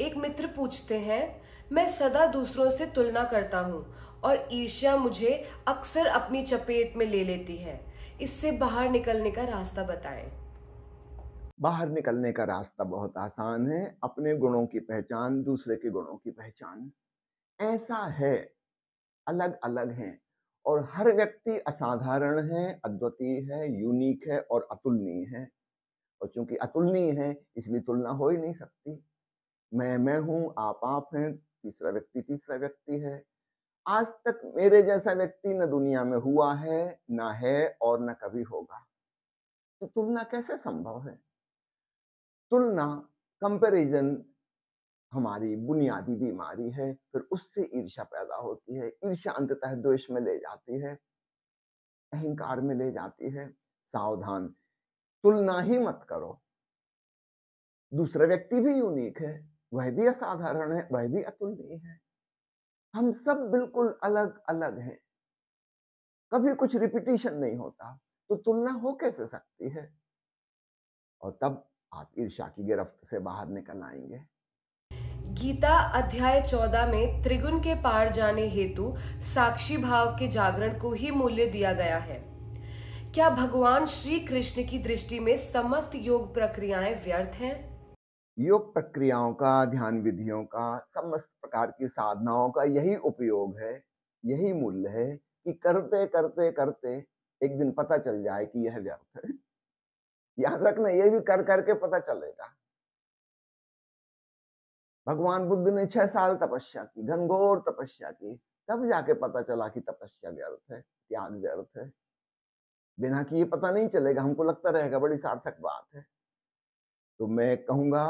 एक मित्र पूछते हैं मैं सदा दूसरों से तुलना करता हूँ और ईर्ष्या मुझे अक्सर अपनी चपेट में ले लेती है इससे बाहर निकलने का रास्ता बताएं बाहर निकलने का रास्ता बहुत आसान है अपने गुणों की पहचान दूसरे के गुणों की पहचान ऐसा है अलग अलग हैं और हर व्यक्ति असाधारण है अद्वितीय है यूनिक है और अतुलनीय है और चूंकि अतुलनीय है इसलिए तुलना हो ही नहीं सकती मैं मैं हूं आप आप हैं तीसरा व्यक्ति तीसरा व्यक्ति है आज तक मेरे जैसा व्यक्ति न दुनिया में हुआ है ना है और न कभी होगा तो तुलना कैसे संभव है तुलना कंपैरिजन हमारी बुनियादी बीमारी है फिर उससे ईर्ष्या पैदा होती है ईर्ष्या अंततः द्वेष में ले जाती है अहंकार में ले जाती है सावधान तुलना ही मत करो दूसरा व्यक्ति भी यूनिक है वह भी असाधारण है वह भी अतुलनीय है हम सब बिल्कुल अलग अलग हैं कभी कुछ रिपीटिशन नहीं होता तो तुलना हो कैसे सकती है और तब आप ईर्षा की गिरफ्त से बाहर निकल आएंगे गीता अध्याय चौदह में त्रिगुण के पार जाने हेतु साक्षी भाव के जागरण को ही मूल्य दिया गया है क्या भगवान श्री कृष्ण की दृष्टि में समस्त योग प्रक्रियाएं व्यर्थ हैं योग प्रक्रियाओं का ध्यान विधियों का समस्त प्रकार की साधनाओं का यही उपयोग है यही मूल्य है कि करते करते करते एक दिन पता चल जाए कि यह व्यर्थ है याद रखना यह भी कर करके पता चलेगा भगवान बुद्ध ने छह साल तपस्या की घनघोर तपस्या की तब जाके पता चला कि तपस्या व्यर्थ है त्याग व्यर्थ है बिना कि ये पता नहीं चलेगा हमको लगता रहेगा बड़ी सार्थक बात है तो मैं कहूंगा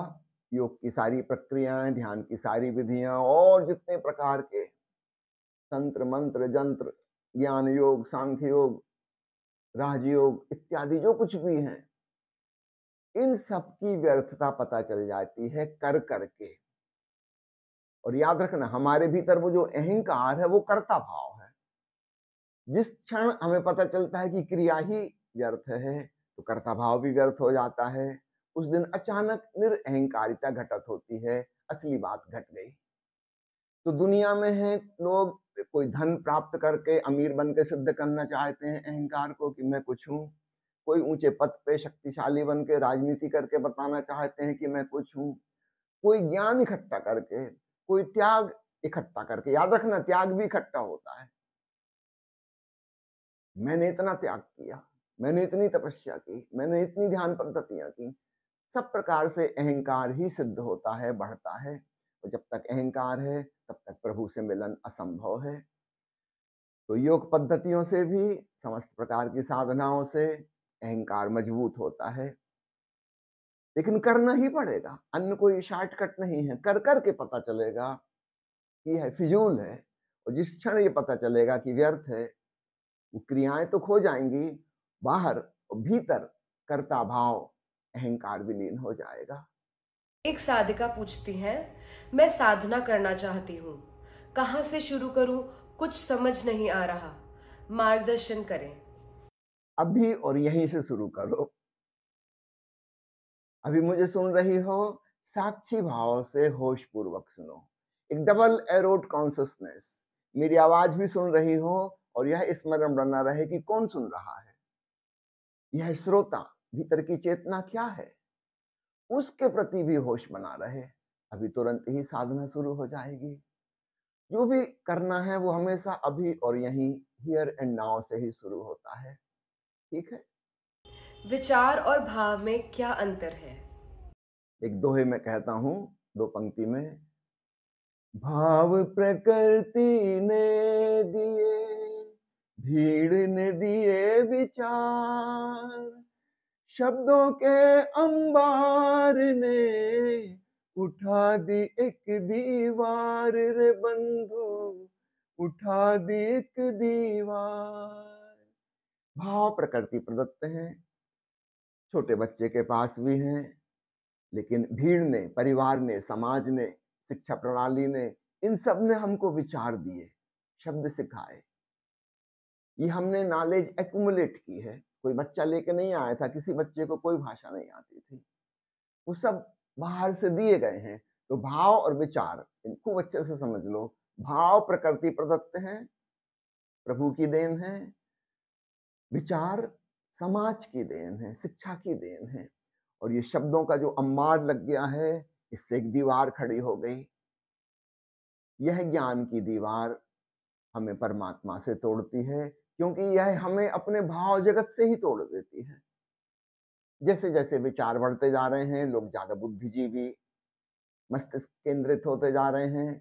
योग की सारी प्रक्रियाएं ध्यान की सारी विधियां और जितने प्रकार के तंत्र मंत्र जंत्र ज्ञान योग सांख्य योग राजयोग इत्यादि जो कुछ भी हैं इन सब की व्यर्थता पता चल जाती है कर करके और याद रखना हमारे भीतर वो जो अहंकार है वो कर्ता भाव है जिस क्षण हमें पता चलता है कि क्रिया ही व्यर्थ है तो कर्ता भाव भी व्यर्थ हो जाता है उस दिन अचानक निरअहकारिता घटत होती है असली बात घट गई तो दुनिया में है लोग कोई धन प्राप्त करके अमीर बन के सिद्ध करना चाहते हैं अहंकार को कि मैं कुछ हूँ कोई ऊंचे पद पे शक्तिशाली बन के राजनीति करके बताना चाहते हैं कि मैं कुछ हूँ कोई ज्ञान इकट्ठा करके कोई त्याग इकट्ठा करके याद रखना त्याग भी इकट्ठा होता है मैंने इतना त्याग किया मैंने इतनी तपस्या की मैंने इतनी ध्यान पद्धतियां की सब प्रकार से अहंकार ही सिद्ध होता है बढ़ता है और जब तक अहंकार है तब तक प्रभु से मिलन असंभव है तो योग पद्धतियों से भी समस्त प्रकार की साधनाओं से अहंकार मजबूत होता है लेकिन करना ही पड़ेगा अन्य कोई शॉर्टकट नहीं है कर कर के पता चलेगा कि यह फिजूल है और जिस क्षण ये पता चलेगा कि व्यर्थ है वो क्रियाएं तो खो जाएंगी बाहर और भीतर कर्ता भाव अहंकार विलीन हो जाएगा एक साधिका पूछती है मैं साधना करना चाहती हूँ कहाँ से शुरू करूँ कुछ समझ नहीं आ रहा मार्गदर्शन करें अभी और यहीं से शुरू करो अभी मुझे सुन रही हो साक्षी भाव से होश पूर्वक सुनो एक डबल एरोड कॉन्सियसनेस मेरी आवाज भी सुन रही हो और यह स्मरण बना रहे कि कौन सुन रहा है यह श्रोता भीतर की चेतना क्या है उसके प्रति भी होश बना रहे अभी तुरंत ही साधना शुरू हो जाएगी जो भी करना है वो हमेशा अभी और यही हियर एंड नाउ से ही शुरू होता है ठीक है विचार और भाव में क्या अंतर है एक दोहे में कहता हूं दो पंक्ति में भाव प्रकृति ने दिए भीड़ ने दिए विचार शब्दों के अंबार ने उठा दी एक दीवार रे बंधु उठा दी एक दीवार भाव प्रकृति प्रदत्त है छोटे बच्चे के पास भी हैं लेकिन भीड़ ने परिवार ने समाज ने शिक्षा प्रणाली ने इन सब ने हमको विचार दिए शब्द सिखाए ये हमने नॉलेज एक्यूमुलेट की है कोई बच्चा लेके नहीं आया था किसी बच्चे को कोई भाषा नहीं आती थी वो सब बाहर से दिए गए हैं तो भाव और विचार इनको अच्छे से समझ लो भाव प्रकृति प्रदत्त है प्रभु की देन है विचार समाज की देन है शिक्षा की देन है और ये शब्दों का जो अम्माद लग गया है इससे एक दीवार खड़ी हो गई यह ज्ञान की दीवार हमें परमात्मा से तोड़ती है क्योंकि यह हमें अपने भाव जगत से ही तोड़ देती है जैसे जैसे विचार बढ़ते जा रहे हैं लोग ज्यादा बुद्धिजीवी मस्तिष्क केंद्रित होते जा रहे हैं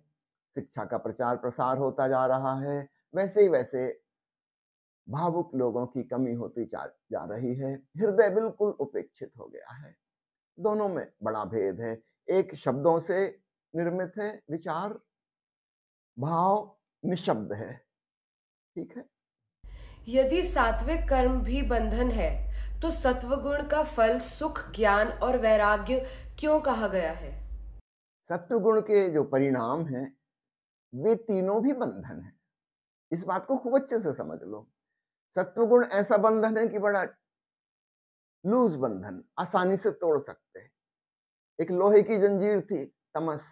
शिक्षा का प्रचार प्रसार होता जा रहा है वैसे ही वैसे भावुक लोगों की कमी होती जा, जा रही है हृदय बिल्कुल उपेक्षित हो गया है दोनों में बड़ा भेद है एक शब्दों से निर्मित है विचार भाव निशब्द है ठीक है यदि सात्विक कर्म भी बंधन है तो सत्वगुण का फल सुख ज्ञान और वैराग्य क्यों कहा गया है सत्वगुण के जो परिणाम हैं वे तीनों भी बंधन हैं इस बात को खूब अच्छे से समझ लो सत्वगुण ऐसा बंधन है कि बड़ा लूज बंधन आसानी से तोड़ सकते हैं एक लोहे की जंजीर थी तमस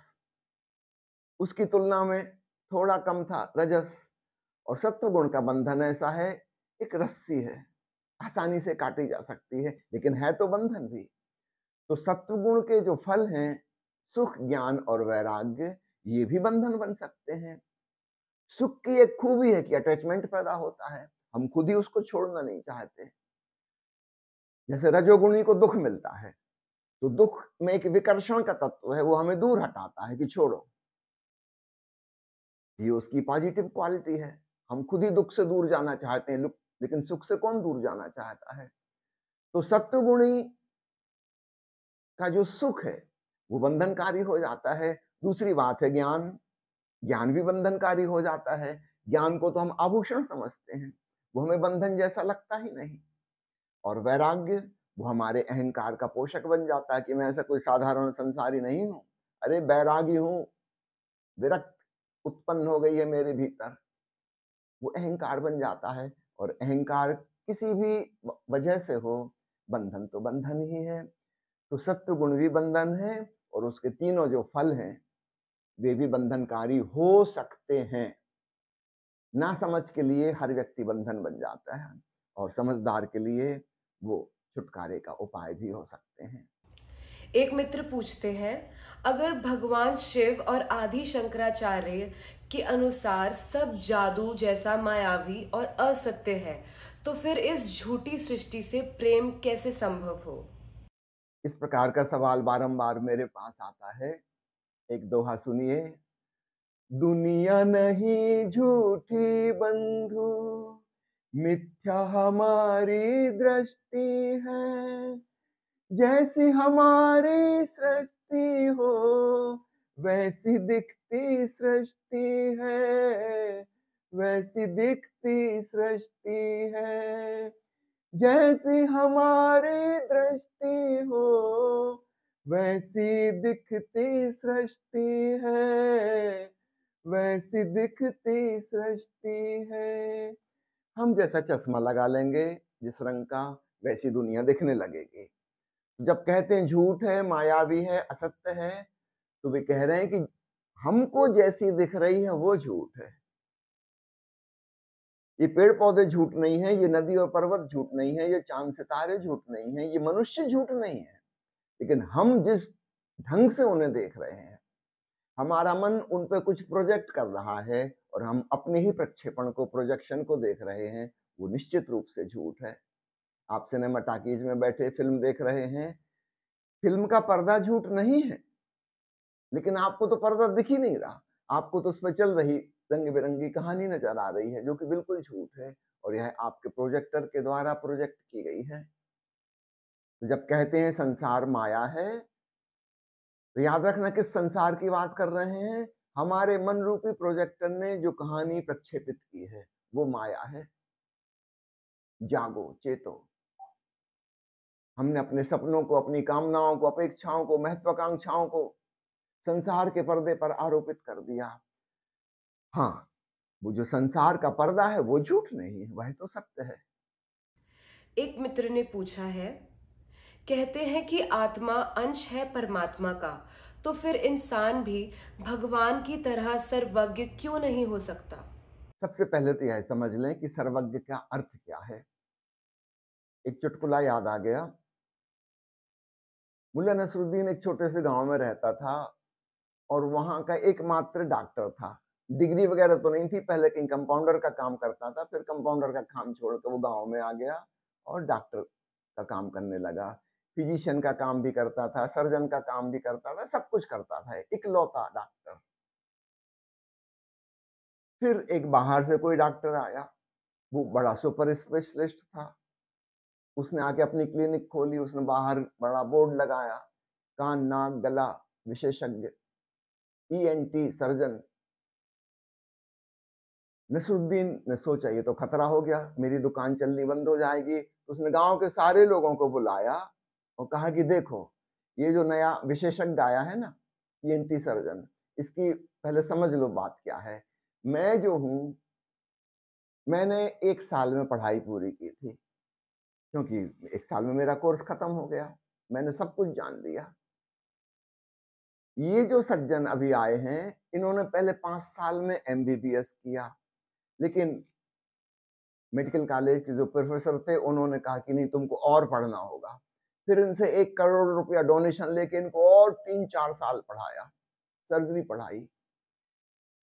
उसकी तुलना में थोड़ा कम था रजस और शत्रु गुण का बंधन ऐसा है एक रस्सी है आसानी से काटी जा सकती है लेकिन है तो बंधन भी तो सत्वगुण के जो फल हैं सुख ज्ञान और वैराग्य ये भी बंधन बन सकते हैं सुख की एक खूबी है कि अटैचमेंट पैदा होता है हम खुद ही उसको छोड़ना नहीं चाहते जैसे रजोगुणी को दुख मिलता है तो दुख में एक विकर्षण का तत्व है वो हमें दूर हटाता है कि छोड़ो ये उसकी पॉजिटिव क्वालिटी है हम खुद ही दुख से दूर जाना चाहते हैं लेकिन सुख से कौन दूर जाना चाहता है तो सत्वगुणी का जो सुख है वो बंधनकारी हो जाता है दूसरी बात है ज्ञान ज्ञान भी बंधनकारी हो जाता है ज्ञान को तो हम आभूषण समझते हैं वो हमें बंधन जैसा लगता ही नहीं और वैराग्य वो हमारे अहंकार का पोषक बन जाता है कि मैं ऐसा कोई साधारण संसारी नहीं हूं अरे वैरागी हूं विरक्त उत्पन्न हो गई है मेरे भीतर वो अहंकार बन जाता है और अहंकार किसी भी वजह से हो बंधन तो बंधन ही है तो सत्व गुण भी बंधन है और उसके तीनों जो फल हैं वे भी बंधनकारी हो सकते हैं ना समझ के लिए हर व्यक्ति बंधन बन जाता है और समझदार के लिए वो छुटकारे का उपाय भी हो सकते हैं एक मित्र पूछते हैं अगर भगवान शिव और आदि शंकराचार्य के अनुसार सब जादू जैसा मायावी और असत्य है तो फिर इस झूठी सृष्टि से प्रेम कैसे संभव हो इस प्रकार का सवाल बारंबार मेरे पास आता है एक दोहा सुनिए दुनिया नहीं झूठी बंधु मिथ्या हमारी दृष्टि है जैसी हमारी सृष्टि हो वैसी दिखती सृष्टि है वैसी दिखती सृष्टि है जैसी हमारी दृष्टि हो वैसी दिखती सृष्टि है वैसी दिखती सृष्टि है हम जैसा चश्मा लगा लेंगे जिस रंग का वैसी दुनिया दिखने लगेगी जब कहते हैं झूठ है मायावी है असत्य है तो वे कह रहे हैं कि हमको जैसी दिख रही है वो झूठ है ये पेड़ पौधे झूठ नहीं है ये नदी और पर्वत झूठ नहीं है ये चांद सितारे झूठ नहीं है ये मनुष्य झूठ नहीं है लेकिन हम जिस ढंग से उन्हें देख रहे हैं हमारा मन उन पर कुछ प्रोजेक्ट कर रहा है और हम अपने ही प्रक्षेपण को प्रोजेक्शन को देख रहे हैं वो निश्चित रूप से झूठ है आप सिनेमा टाकीज में बैठे फिल्म देख रहे हैं फिल्म का पर्दा झूठ नहीं है लेकिन आपको तो पर्दा दिख ही नहीं रहा आपको तो उसमें चल रही रंग बिरंगी कहानी नजर आ रही है जो कि बिल्कुल झूठ है और यह आपके प्रोजेक्टर के द्वारा प्रोजेक्ट की गई है तो जब कहते हैं संसार माया है तो याद रखना किस संसार की बात कर रहे हैं हमारे मन रूपी प्रोजेक्टर ने जो कहानी प्रक्षेपित की है वो माया है जागो चेतो हमने अपने सपनों को अपनी कामनाओं को अपेक्षाओं को महत्वाकांक्षाओं को संसार के पर्दे पर आरोपित कर दिया हाँ वो जो संसार का पर्दा है वो झूठ नहीं है वह तो सत्य है एक मित्र ने पूछा है कहते हैं कि आत्मा अंश है परमात्मा का तो फिर इंसान भी भगवान की तरह सर्वज्ञ क्यों नहीं हो सकता सबसे पहले तो यह समझ लें कि सर्वज्ञ का अर्थ क्या है एक चुटकुला याद आ गया मुल्ला नसरुद्दीन एक छोटे से गांव में रहता था और वहां का एकमात्र डॉक्टर था डिग्री वगैरह तो नहीं थी पहले कहीं कंपाउंडर का काम करता था फिर कंपाउंडर का काम छोड़कर वो गांव में आ गया और डॉक्टर का काम करने लगा फिजिशियन का काम भी करता था सर्जन का काम भी करता था सब कुछ करता था इकलौता डॉक्टर फिर एक बाहर से कोई डॉक्टर आया वो बड़ा सुपर स्पेशलिस्ट था उसने आके अपनी क्लिनिक खोली उसने बाहर बड़ा बोर्ड लगाया कान नाक गला विशेषज्ञ E N T surgeon Nasruddin ने सोचा ये तो खतरा हो गया मेरी दुकान चलनी बंद हो जाएगी तो उसने गांव के सारे लोगों को बुलाया और कहा कि देखो ये जो नया विशेषज्ञ आया है ना ई एन टी सर्जन इसकी पहले समझ लो बात क्या है मैं जो हूँ मैंने एक साल में पढ़ाई पूरी की थी क्योंकि एक साल में मेरा कोर्स खत्म हो गया मैंने सब कुछ जान लिया ये जो सज्जन अभी आए हैं इन्होंने पहले पांच साल में एम किया लेकिन मेडिकल कॉलेज के जो प्रोफेसर थे उन्होंने कहा कि नहीं तुमको और पढ़ना होगा फिर इनसे एक करोड़ रुपया डोनेशन लेके इनको और तीन चार साल पढ़ाया सर्जरी पढ़ाई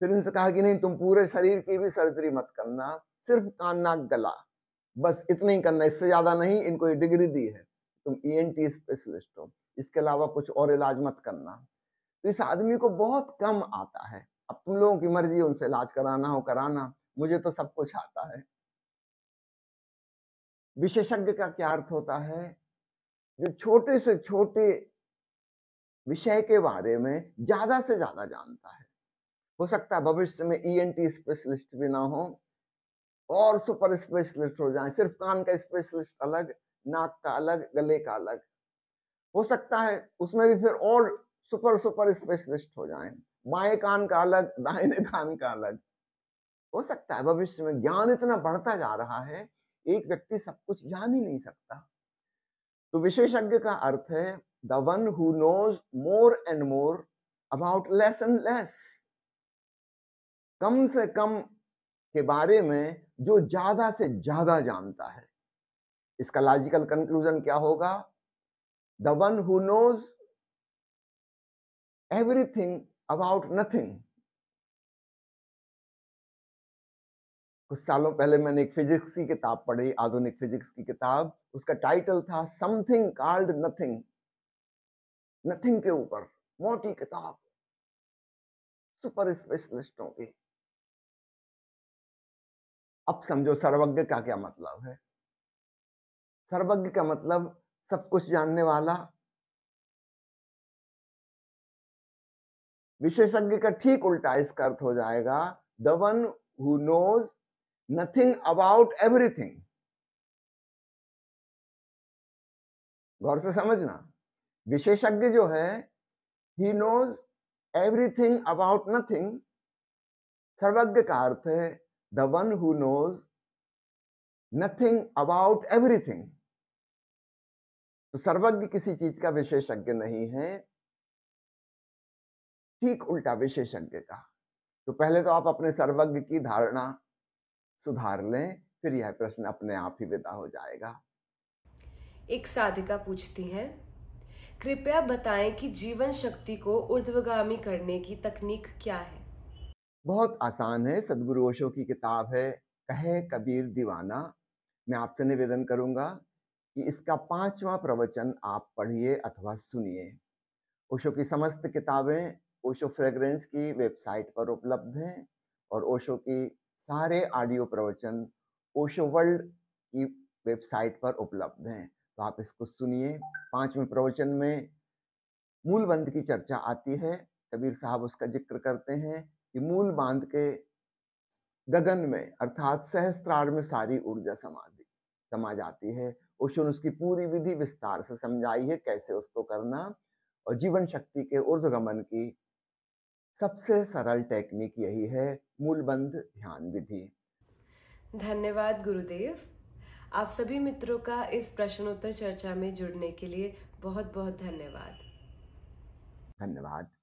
फिर इनसे कहा कि नहीं तुम पूरे शरीर की भी सर्जरी मत करना सिर्फ कान नाक गला बस इतना ही करना इससे ज़्यादा नहीं इनको ये डिग्री दी है तुम ई e स्पेशलिस्ट हो इसके अलावा कुछ और इलाज मत करना तो इस आदमी को बहुत कम आता है अब तुम लोगों की मर्जी उनसे इलाज कराना हो कराना मुझे तो सब कुछ आता है विशेषज्ञ का क्या अर्थ होता है जो छोटे से छोटे विषय के बारे में ज्यादा से ज्यादा जानता है हो सकता है भविष्य में ई एन टी स्पेशलिस्ट भी ना हो और सुपर स्पेशलिस्ट हो जाएं सिर्फ कान का स्पेशलिस्ट अलग नाक का अलग गले का अलग हो सकता है उसमें भी फिर और सुपर सुपर स्पेशलिस्ट हो जाएं बाएं कान का अलग दाहिने कान का अलग हो सकता है भविष्य में ज्ञान इतना बढ़ता जा रहा है एक व्यक्ति सब कुछ जान ही नहीं सकता तो विशेषज्ञ का अर्थ है the one who knows more and more about less and less कम से कम के बारे में जो ज्यादा से ज्यादा जानता है इसका लॉजिकल कंक्लूजन क्या होगा the one who knows everything about nothing कुछ सालों पहले मैंने एक फिजिक्स की किताब पढ़ी आधुनिक फिजिक्स की किताब उसका टाइटल था समथिंग कॉल्ड नथिंग नथिंग के ऊपर मोटी किताब सुपर स्पेशलिस्टों की अब समझो सर्वज्ञ का क्या मतलब है सर्वज्ञ का मतलब सब कुछ जानने वाला विशेषज्ञ का ठीक उल्टा इसका अर्थ हो जाएगा the one who knows nothing about everything गौर से समझना विशेषज्ञ जो है ही नोज एवरीथिंग अबाउट नथिंग सर्वज्ञ का अर्थ है the one who knows nothing about everything. तो सर्वज्ञ किसी चीज का विशेषज्ञ नहीं है ठीक उल्टा विशेषज्ञ का तो पहले तो आप अपने सर्वज्ञ की धारणा सुधार लें फिर यह प्रश्न अपने आप ही विदा हो जाएगा एक साधिका पूछती है कृपया बताएं कि जीवन शक्ति को ऊर्ध्वगामी करने की तकनीक क्या है बहुत आसान है सदगुरु ओशो की किताब है कहे कबीर दीवाना मैं आपसे निवेदन करूंगा कि इसका पांचवा प्रवचन आप पढ़िए अथवा सुनिए ओशो की समस्त किताबें ओशो फ्रेग्रेंस की वेबसाइट पर उपलब्ध हैं और ओशो की सारे ऑडियो प्रवचन ओशो वर्ल्ड की वेबसाइट पर उपलब्ध हैं तो आप इसको सुनिए पांचवें प्रवचन में मूलबंध की चर्चा आती है कबीर साहब उसका जिक्र करते हैं कि मूल बांध के गगन में अर्थात सहस्त्रार में सारी ऊर्जा समा समा जाती है ओशो ने उसकी पूरी विधि विस्तार से समझाई है कैसे उसको करना और जीवन शक्ति के ऊर्धगमन की सबसे सरल टेक्निक यही है मूलबंध ध्यान विधि धन्यवाद गुरुदेव आप सभी मित्रों का इस प्रश्नोत्तर चर्चा में जुड़ने के लिए बहुत बहुत धन्यवाद धन्यवाद